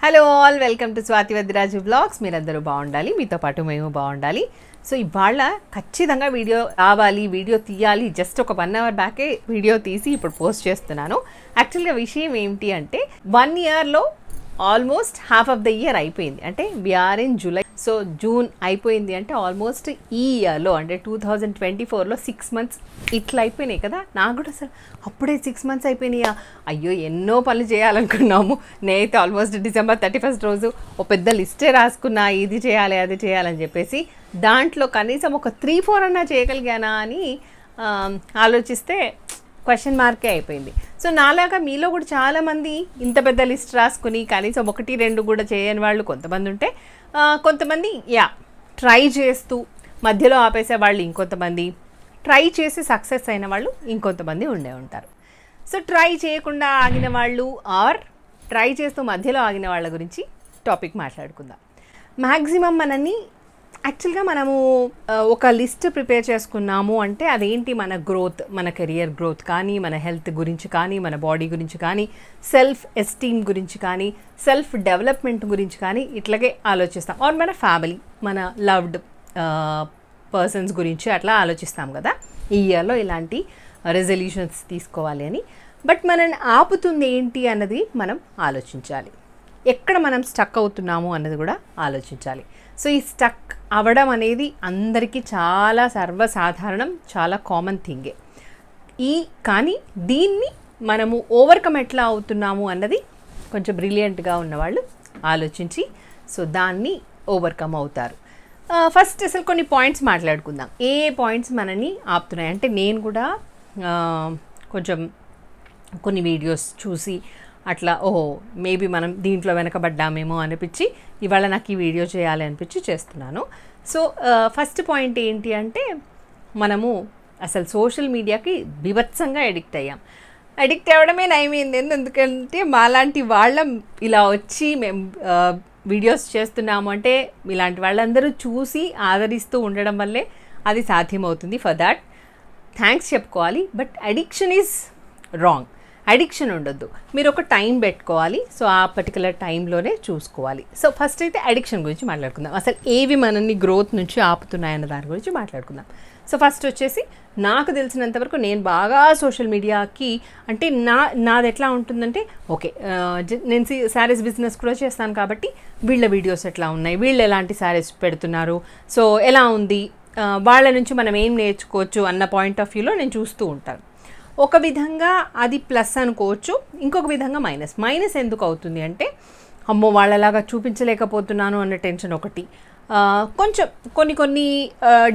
Hello all welcome to Swathi Vadraju blogs మీరందరూ బాగుండాలి మీతో పాటు మేము బాగుండాలి సో ఇవాళ ఖచ్చితంగా వీడియో రావాలి వీడియో తీయాలి జస్ట్ ఒక వన్ అవర్ బ్యాకే వీడియో తీసి ఇప్పుడు పోస్ట్ చేస్తున్నాను యాక్చువల్గా విషయం ఏమిటి అంటే వన్ ఇయర్లో almost half of the year అయిపోయింది అంటే we're in July so June అయిపోయింది అంటే ఆల్మోస్ట్ ఈ ఇయర్లో అంటే టూ థౌజండ్ ట్వంటీ ఫోర్లో సిక్స్ మంత్స్ ఇట్లా అయిపోయినాయి కదా నాకు కూడా అసలు అప్పుడే సిక్స్ మంత్స్ అయిపోయినాయా అయ్యో ఎన్నో పనులు చేయాలనుకున్నాము నేనైతే ఆల్మోస్ట్ డిసెంబర్ థర్టీ ఫస్ట్ రోజు ఓ పెద్ద లిస్టే రాసుకున్నా ఇది చేయాలి అది చేయాలని చెప్పేసి దాంట్లో కనీసం ఒక త్రీ ఫోర్ అన్నా చేయగలిగానా అని ఆలోచిస్తే క్వశ్చన్ మార్కే అయిపోయింది సో నాలాగా మీలో కూడా చాలామంది ఇంత పెద్ద లిస్ట్ రాసుకుని కనీసం ఒకటి రెండు కూడా చేయని వాళ్ళు కొంతమంది ఉంటే కొంతమంది యా ట్రై చేస్తూ మధ్యలో ఆపేసే వాళ్ళు ఇంకొంతమంది ట్రై చేసి సక్సెస్ అయిన వాళ్ళు ఇంకొంతమంది ఉండే ఉంటారు సో ట్రై చేయకుండా ఆగిన వాళ్ళు ఆర్ ట్రై చేస్తూ మధ్యలో ఆగిన వాళ్ళ గురించి టాపిక్ మాట్లాడుకుందాం మ్యాక్సిమం మనల్ని యాక్చువల్గా మనము ఒక లిస్ట్ ప్రిపేర్ చేసుకున్నాము అంటే అదేంటి మన గ్రోత్ మన కెరియర్ గ్రోత్ కానీ మన హెల్త్ గురించి కానీ మన బాడీ గురించి కానీ సెల్ఫ్ ఎస్టీమ్ గురించి కానీ సెల్ఫ్ డెవలప్మెంట్ గురించి కానీ ఇట్లాగే ఆలోచిస్తాం ఆర్ మన ఫ్యామిలీ మన లవ్డ్ పర్సన్స్ గురించి అట్లా ఆలోచిస్తాం కదా ఈ ఇయర్లో ఇలాంటి రెజల్యూషన్స్ తీసుకోవాలి అని బట్ మనల్ని ఆపుతుంది ఏంటి అన్నది మనం ఆలోచించాలి ఎక్కడ మనం స్టక్ అవుతున్నాము అన్నది కూడా ఆలోచించాలి సో ఈ స్టక్ అవడం అనేది అందరికీ చాలా సర్వసాధారణం చాలా కామన్ థింగే ఈ కానీ దీన్ని మనము ఓవర్కమ్ ఎట్లా అవుతున్నాము అన్నది కొంచెం బ్రిలియంట్గా ఉన్నవాళ్ళు ఆలోచించి సో దాన్ని ఓవర్కమ్ అవుతారు ఫస్ట్ అసలు కొన్ని పాయింట్స్ మాట్లాడుకుందాం ఏ పాయింట్స్ మనని ఆపుతున్నాయి అంటే నేను కూడా కొంచెం కొన్ని వీడియోస్ చూసి అట్లా ఓహో మేబీ మనం దీంట్లో వెనకబడ్డామేమో అనిపించి ఇవాళ నాకు ఈ వీడియో చేయాలి అనిపించి చేస్తున్నాను సో ఫస్ట్ పాయింట్ ఏంటి అంటే మనము అసలు సోషల్ మీడియాకి బిభత్సంగా అడిక్ట్ అయ్యాం అడిక్ట్ అవ్వడమే నయమైంది ఎందుకంటే మాలాంటి వాళ్ళం ఇలా వచ్చి మేము వీడియోస్ చేస్తున్నాము అంటే ఇలాంటి వాళ్ళందరూ చూసి ఆదరిస్తూ ఉండడం వల్లే అది సాధ్యమవుతుంది ఫర్ దాట్ థ్యాంక్స్ చెప్పుకోవాలి but addiction is wrong addiction ఉండొద్దు మీరు ఒక టైం పెట్టుకోవాలి సో ఆ పర్టికులర్ టైంలోనే చూసుకోవాలి సో ఫస్ట్ అయితే అడిక్షన్ గురించి మాట్లాడుకుందాం అసలు ఏవి మనల్ని గ్రోత్ నుంచి ఆపుతున్నాయన్న దాని గురించి మాట్లాడుకుందాం సో ఫస్ట్ వచ్చేసి నాకు తెలిసినంతవరకు నేను బాగా సోషల్ మీడియాకి అంటే నా నాది ఎట్లా ఉంటుందంటే ఓకే నేను శారీస్ బిజినెస్ కూడా చేస్తాను కాబట్టి వీళ్ళ వీడియోస్ ఎట్లా ఉన్నాయి వీళ్ళు ఎలాంటి శారీస్ పెడుతున్నారు సో ఎలా ఉంది వాళ్ళ నుంచి మనం ఏం నేర్చుకోవచ్చు అన్న పాయింట్ ఆఫ్ వ్యూలో నేను చూస్తూ ఉంటాను ఒక విధంగా అది ప్లస్ అనుకోవచ్చు ఇంకొక విధంగా మైనస్ మైనస్ ఎందుకు అవుతుంది అంటే అమ్మో వాళ్ళలాగా చూపించలేకపోతున్నాను అన్న టెన్షన్ ఒకటి కొంచెం కొన్ని కొన్ని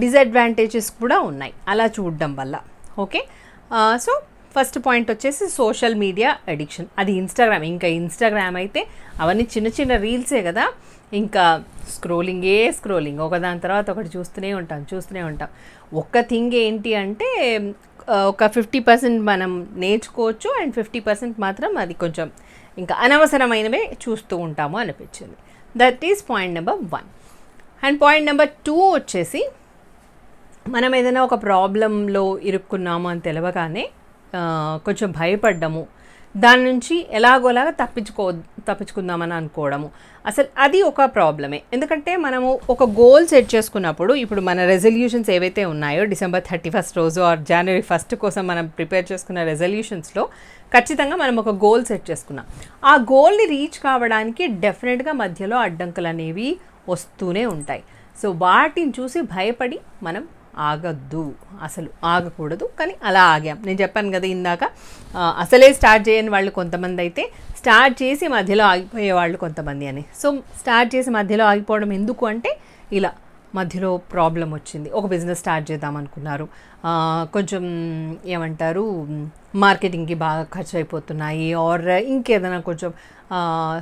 డిసడ్వాంటేజెస్ కూడా ఉన్నాయి అలా చూడడం వల్ల ఓకే సో ఫస్ట్ పాయింట్ వచ్చేసి సోషల్ మీడియా అడిక్షన్ అది ఇన్స్టాగ్రామ్ ఇంకా ఇన్స్టాగ్రామ్ అయితే అవన్నీ చిన్న చిన్న రీల్సే కదా ఇంకా స్క్రోలింగే స్క్రోలింగ్ ఒకదాని తర్వాత ఒకటి చూస్తూనే ఉంటాం చూస్తూనే ఉంటాం ఒక్క థింగ్ ఏంటి అంటే ఒక ఫిఫ్టీ పర్సెంట్ మనం నేర్చుకోవచ్చు అండ్ ఫిఫ్టీ పర్సెంట్ మాత్రం అది కొంచెం ఇంకా అనవసరమైనవే చూస్తూ ఉంటాము అనిపించింది that is point number one and point number two వచ్చేసి మనం ఏదైనా ఒక ప్రాబ్లంలో ఇరుక్కున్నాము అని తెలవగానే కొంచెం భయపడ్డము దాని నుంచి ఎలాగోలాగా తప్పించుకో తప్పించుకుందామని అనుకోవడము అసలు అది ఒక ప్రాబ్లమే ఎందుకంటే మనము ఒక గోల్ సెట్ చేసుకున్నప్పుడు ఇప్పుడు మన రెజల్యూషన్స్ ఏవైతే ఉన్నాయో డిసెంబర్ థర్టీ ఫస్ట్ రోజు ఆర్ జనవరి ఫస్ట్ కోసం మనం ప్రిపేర్ చేసుకున్న రెజల్యూషన్స్లో ఖచ్చితంగా మనం ఒక గోల్ సెట్ చేసుకున్నాం ఆ గోల్ని రీచ్ కావడానికి డెఫినెట్గా మధ్యలో అడ్డంకులు అనేవి వస్తూనే ఉంటాయి సో వాటిని చూసి భయపడి మనం ఆగద్దు అసలు ఆగకూడదు కానీ అలా ఆగాం నేను చెప్పాను కదా ఇందాక అసలే స్టార్ట్ చేయని వాళ్ళు కొంతమంది అయితే స్టార్ట్ చేసి మధ్యలో ఆగిపోయే వాళ్ళు కొంతమంది అని సో స్టార్ట్ చేసి మధ్యలో ఆగిపోవడం ఎందుకు అంటే ఇలా మధ్యలో ప్రాబ్లం వచ్చింది ఒక బిజినెస్ స్టార్ట్ చేద్దాం అనుకున్నారు కొంచెం ఏమంటారు మార్కెటింగ్కి బాగా ఖర్చు అయిపోతున్నాయి ఆర్ ఇంకేదైనా కొంచెం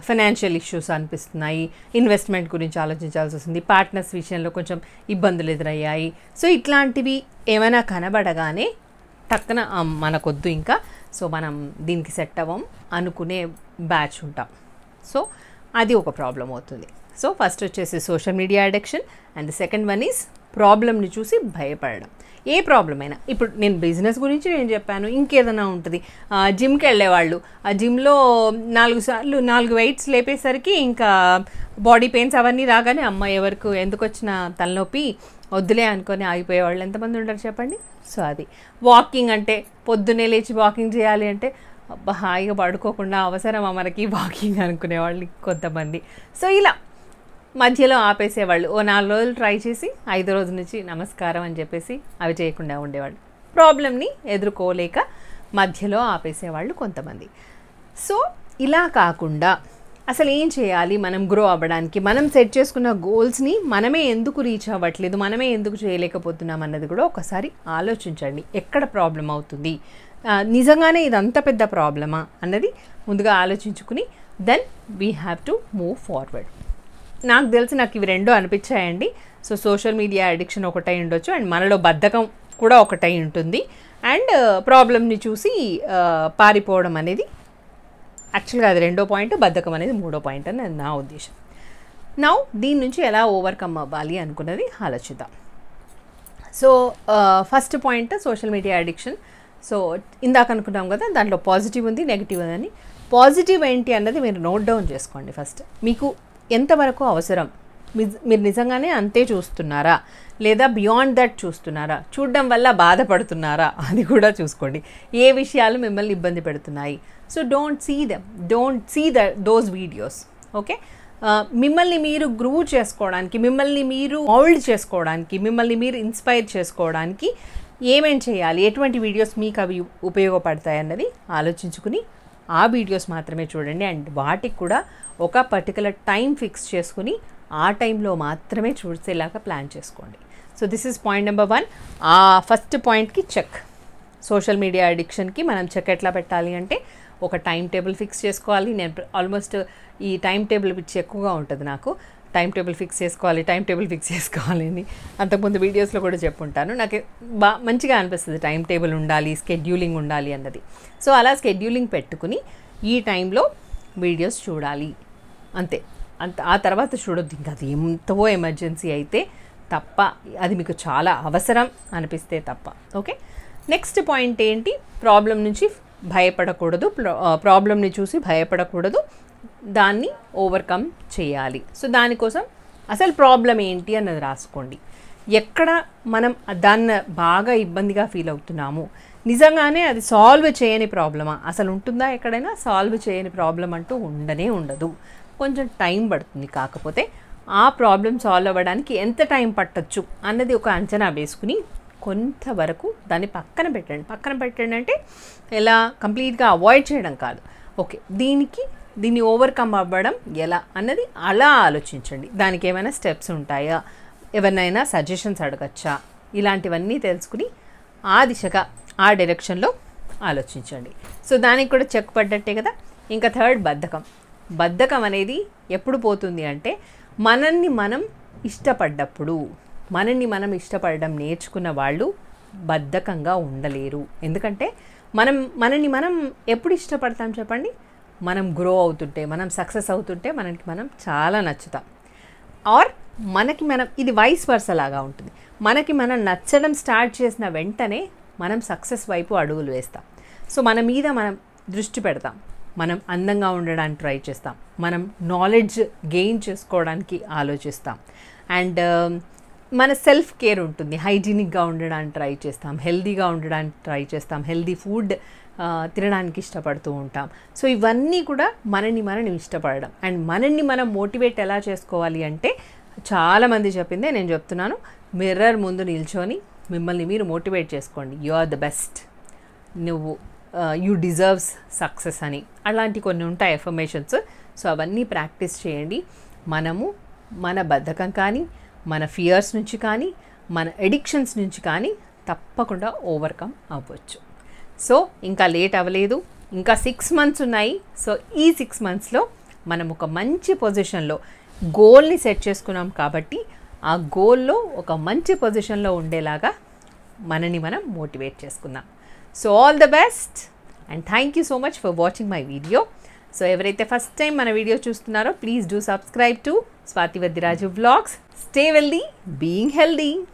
ఫైనాన్షియల్ ఇష్యూస్ అనిపిస్తున్నాయి ఇన్వెస్ట్మెంట్ గురించి ఆలోచించాల్సి వస్తుంది పార్ట్నర్స్ విషయంలో కొంచెం ఇబ్బందులు ఎదురయ్యాయి సో ఇట్లాంటివి ఏమైనా కనబడగానే టక్కున మనకొద్దు ఇంకా సో మనం దీనికి సెట్ అవ్వం అనుకునే బ్యాచ్ ఉంటాం సో అది ఒక ప్రాబ్లం అవుతుంది సో ఫస్ట్ వచ్చేసి social media addiction and second one is ప్రాబ్లమ్ని చూసి భయపడడం ఏ ప్రాబ్లం అయినా ఇప్పుడు నేను బిజినెస్ గురించి నేను చెప్పాను ఇంకేదైనా ఉంటుంది జిమ్కి వెళ్ళేవాళ్ళు ఆ జిమ్లో నాలుగు సార్లు నాలుగు వెయిట్స్ లేపేసరికి ఇంకా బాడీ పెయిన్స్ అవన్నీ రాగానే అమ్మ ఎవరికి ఎందుకు వచ్చిన తలనొప్పి వద్దులే అనుకొని ఆగిపోయేవాళ్ళు ఎంతమంది ఉంటారు చెప్పండి సో అది వాకింగ్ అంటే పొద్దునే లేచి వాకింగ్ చేయాలి అంటే హాయిగా పడుకోకుండా అవసరమా మనకి వాకింగ్ అనుకునేవాళ్ళు కొంతమంది సో ఇలా మధ్యలో ఆపేసేవాళ్ళు ఓ నాలుగు రోజులు ట్రై చేసి ఐదు రోజుల నుంచి నమస్కారం అని చెప్పేసి అవి చేయకుండా ఉండేవాళ్ళు ప్రాబ్లమ్ని ఎదుర్కోలేక మధ్యలో ఆపేసేవాళ్ళు కొంతమంది సో ఇలా కాకుండా అసలు ఏం చేయాలి మనం గ్రో అవ్వడానికి మనం సెట్ చేసుకున్న గోల్స్ని మనమే ఎందుకు రీచ్ అవ్వట్లేదు మనమే ఎందుకు చేయలేకపోతున్నాం అన్నది కూడా ఒకసారి ఆలోచించండి ఎక్కడ ప్రాబ్లం అవుతుంది నిజంగానే ఇది అంత పెద్ద ప్రాబ్లమా అన్నది ముందుగా ఆలోచించుకుని then we have to move forward నాకు తెలిసి నాకు ఇవి రెండో అనిపించాయండి సో సోషల్ మీడియా అడిక్షన్ ఒకటై ఉండొచ్చు అండ్ మనలో బద్ధకం కూడా ఒకటై ఉంటుంది అండ్ ప్రాబ్లమ్ని చూసి పారిపోవడం అనేది యాక్చువల్గా అది రెండో పాయింట్ బద్ధకం అనేది మూడో పాయింట్ అని నా ఉద్దేశం నా దీని నుంచి ఎలా ఓవర్కమ్ అవ్వాలి అనుకున్నది ఆలోచిద్దాం so first point social media addiction so ఇందాక అనుకున్నాం కదా దాంట్లో పాజిటివ్ ఉంది నెగిటివ్ ఉందని పాజిటివ్ ఏంటి అన్నది మీరు నోట్ డౌన్ చేసుకోండి ఫస్ట్ మీకు ఎంతవరకు అవసరం మీరు నిజంగానే అంతే చూస్తున్నారా లేదా బియాండ్ దట్ చూస్తున్నారా చూడడం వల్ల బాధపడుతున్నారా అది కూడా చూసుకోండి ఏ విషయాలు మిమ్మల్ని ఇబ్బంది పెడుతున్నాయి so don't see them don't see the those videos okay మిమ్మల్ని మీరు గ్రూ చేసుకోవడానికి మిమ్మల్ని మీరు మౌల్డ్ చేసుకోవడానికి మిమ్మల్ని మీరు ఇన్స్పైర్ చేసుకోవడానికి ఏమేం చేయాలి ఎటువంటి వీడియోస్ మీకు అవి ఉపయోగపడతాయి అన్నది ఆలోచించుకుని ఆ వీడియోస్ మాత్రమే చూడండి అండ్ వాటికి కూడా ఒక పర్టికులర్ టైం ఫిక్స్ చేసుకుని ఆ టైంలో మాత్రమే చూసేలాగా ప్లాన్ చేసుకోండి so this is point number one ఆ ఫస్ట్ పాయింట్కి చెక్ సోషల్ మీడియా అడిక్షన్కి మనం చెక్ ఎట్లా పెట్టాలి అంటే ఒక టైం టేబుల్ ఫిక్స్ చేసుకోవాలి నేను ఆల్మోస్ట్ ఈ టైం టేబుల్ పిచ్చి ఎక్కువగా ఉంటుంది నాకు టైం టేబుల్ ఫిక్స్ చేసుకోవాలి టైం టేబుల్ ఫిక్స్ చేసుకోవాలి అని అంతకుముందు వీడియోస్లో కూడా చెప్పుంటాను నాకు బా మంచిగా అనిపిస్తుంది టైం టేబుల్ ఉండాలి స్కెడ్యూలింగ్ ఉండాలి అన్నది సో అలా స్కెడ్యూలింగ్ పెట్టుకుని ఈ టైంలో వీడియోస్ చూడాలి అంతే అంత ఆ తర్వాత చూడొద్దు ఇంకా అది ఎంతో ఎమర్జెన్సీ అయితే తప్ప అది మీకు చాలా అవసరం అనిపిస్తే తప్ప ఓకే నెక్స్ట్ పాయింట్ ఏంటి ప్రాబ్లం నుంచి భయపడకూడదు ప్రాబ్లంని చూసి భయపడకూడదు దాన్ని ఓవర్కమ్ చేయాలి సో దానికోసం అసలు ప్రాబ్లం ఏంటి అన్నది రాసుకోండి ఎక్కడ మనం దాన్ని బాగా ఇబ్బందిగా ఫీల్ అవుతున్నాము నిజంగానే అది సాల్వ్ చేయని ప్రాబ్లమా అసలు ఉంటుందా ఎక్కడైనా సాల్వ్ చేయని ప్రాబ్లం అంటూ ఉండనే ఉండదు కొంచెం టైం పడుతుంది కాకపోతే ఆ ప్రాబ్లం సాల్వ్ అవ్వడానికి ఎంత టైం పట్టచ్చు అన్నది ఒక అంచనా వేసుకుని కొంతవరకు దాన్ని పక్కన పెట్టండి పక్కన పెట్టండి అంటే ఎలా కంప్లీట్గా అవాయిడ్ చేయడం కాదు ఓకే దీనికి దీన్ని ఓవర్కమ్ అవ్వడం ఎలా అన్నది అలా ఆలోచించండి దానికి ఏమైనా స్టెప్స్ ఉంటాయా ఎవరినైనా సజెషన్స్ అడగచ్చా ఇలాంటివన్నీ తెలుసుకుని ఆ దిశగా ఆ డైరెక్షన్లో ఆలోచించండి సో దానికి కూడా చెక్ పడ్డట్టే కదా ఇంకా థర్డ్ బద్ధకం బద్ధకం అనేది ఎప్పుడు పోతుంది అంటే మనల్ని మనం ఇష్టపడ్డప్పుడు మనల్ని మనం ఇష్టపడడం నేర్చుకున్న వాళ్ళు బద్ధకంగా ఉండలేరు ఎందుకంటే మనం మనల్ని మనం ఎప్పుడు ఇష్టపడతాం చెప్పండి మనం గ్రో అవుతుంటే మనం సక్సెస్ అవుతుంటే మనకి మనం చాలా నచ్చుతాం ఆర్ మనకి మనం ఇది వైస్ వర్స ఉంటుంది మనకి మనం నచ్చడం స్టార్ట్ చేసిన వెంటనే మనం సక్సెస్ వైపు అడుగులు వేస్తాం సో మన మీద మనం దృష్టి పెడతాం మనం అందంగా ఉండడానికి ట్రై చేస్తాం మనం నాలెడ్జ్ గెయిన్ చేసుకోవడానికి ఆలోచిస్తాం అండ్ మన సెల్ఫ్ కేర్ ఉంటుంది హైజీనిక్గా ఉండడానికి ట్రై చేస్తాం హెల్దీగా ఉండడానికి ట్రై చేస్తాం హెల్దీ ఫుడ్ తినడానికి ఇష్టపడుతూ ఉంటాం సో ఇవన్నీ కూడా మనని మనం ఇష్టపడడం అండ్ మనల్ని మనం మోటివేట్ ఎలా చేసుకోవాలి అంటే చాలామంది చెప్పిందే నేను చెప్తున్నాను మిర్రర్ ముందు నిల్చొని మిమ్మల్ని మీరు మోటివేట్ చేసుకోండి యు ఆర్ ద బెస్ట్ నువ్వు యూ డిజర్వ్స్ సక్సెస్ అని అలాంటి కొన్ని ఉంటాయి ఎఫర్మేషన్స్ సో అవన్నీ ప్రాక్టీస్ చేయండి మనము మన బద్ధకం కానీ మన ఫియర్స్ నుంచి కానీ మన ఎడిక్షన్స్ నుంచి కానీ తప్పకుండా ఓవర్కమ్ అవ్వచ్చు సో ఇంకా లేట్ అవ్వలేదు ఇంకా సిక్స్ మంత్స్ ఉన్నాయి సో ఈ సిక్స్ మంత్స్లో మనం ఒక మంచి పొజిషన్లో గోల్ని సెట్ చేసుకున్నాం కాబట్టి ఆ గోల్లో ఒక మంచి పొజిషన్లో ఉండేలాగా మనని మనం మోటివేట్ చేసుకుందాం so all the best and thank you so much for watching my video so ఎవరైతే ఫస్ట్ టైం మన వీడియో చూస్తున్నారో please do subscribe to Swathi Vaddiraju vlogs Stay wealthy, being healthy.